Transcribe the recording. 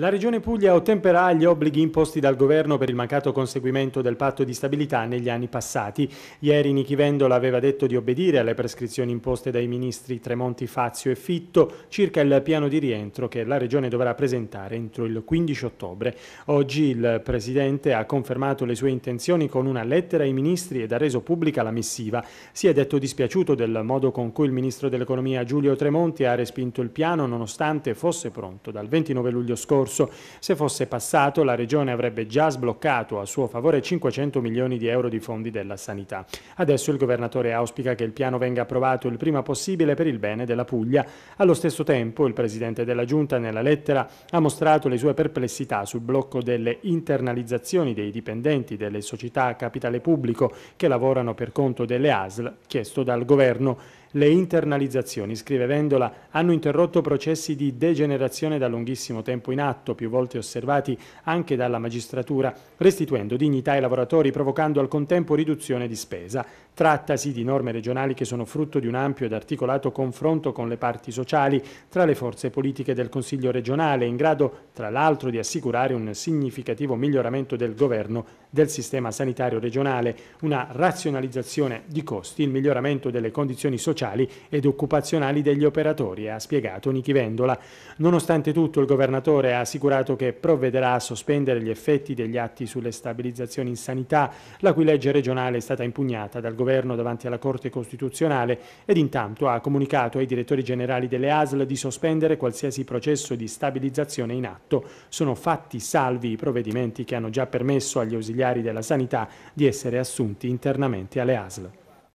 La Regione Puglia ottemperà gli obblighi imposti dal Governo per il mancato conseguimento del patto di stabilità negli anni passati. Ieri Nichi Vendola aveva detto di obbedire alle prescrizioni imposte dai ministri Tremonti, Fazio e Fitto circa il piano di rientro che la Regione dovrà presentare entro il 15 ottobre. Oggi il Presidente ha confermato le sue intenzioni con una lettera ai ministri ed ha reso pubblica la missiva. Si è detto dispiaciuto del modo con cui il Ministro dell'Economia Giulio Tremonti ha respinto il piano nonostante fosse pronto dal 29 luglio scorso scorso. Se fosse passato, la Regione avrebbe già sbloccato a suo favore 500 milioni di euro di fondi della sanità. Adesso il governatore auspica che il piano venga approvato il prima possibile per il bene della Puglia. Allo stesso tempo, il Presidente della Giunta nella lettera ha mostrato le sue perplessità sul blocco delle internalizzazioni dei dipendenti delle società a capitale pubblico che lavorano per conto delle ASL chiesto dal governo. Le internalizzazioni, scrive Vendola, hanno interrotto processi di degenerazione da lunghissimo tempo in atto, più volte osservati anche dalla magistratura, restituendo dignità ai lavoratori, provocando al contempo riduzione di spesa. Trattasi di norme regionali che sono frutto di un ampio ed articolato confronto con le parti sociali tra le forze politiche del Consiglio regionale, in grado, tra l'altro, di assicurare un significativo miglioramento del governo del sistema sanitario regionale, una razionalizzazione di costi, il miglioramento delle condizioni sociali sociali ed occupazionali degli operatori, ha spiegato Nichi Vendola. Nonostante tutto il governatore ha assicurato che provvederà a sospendere gli effetti degli atti sulle stabilizzazioni in sanità, la cui legge regionale è stata impugnata dal governo davanti alla Corte Costituzionale ed intanto ha comunicato ai direttori generali delle ASL di sospendere qualsiasi processo di stabilizzazione in atto. Sono fatti salvi i provvedimenti che hanno già permesso agli ausiliari della sanità di essere assunti internamente alle ASL.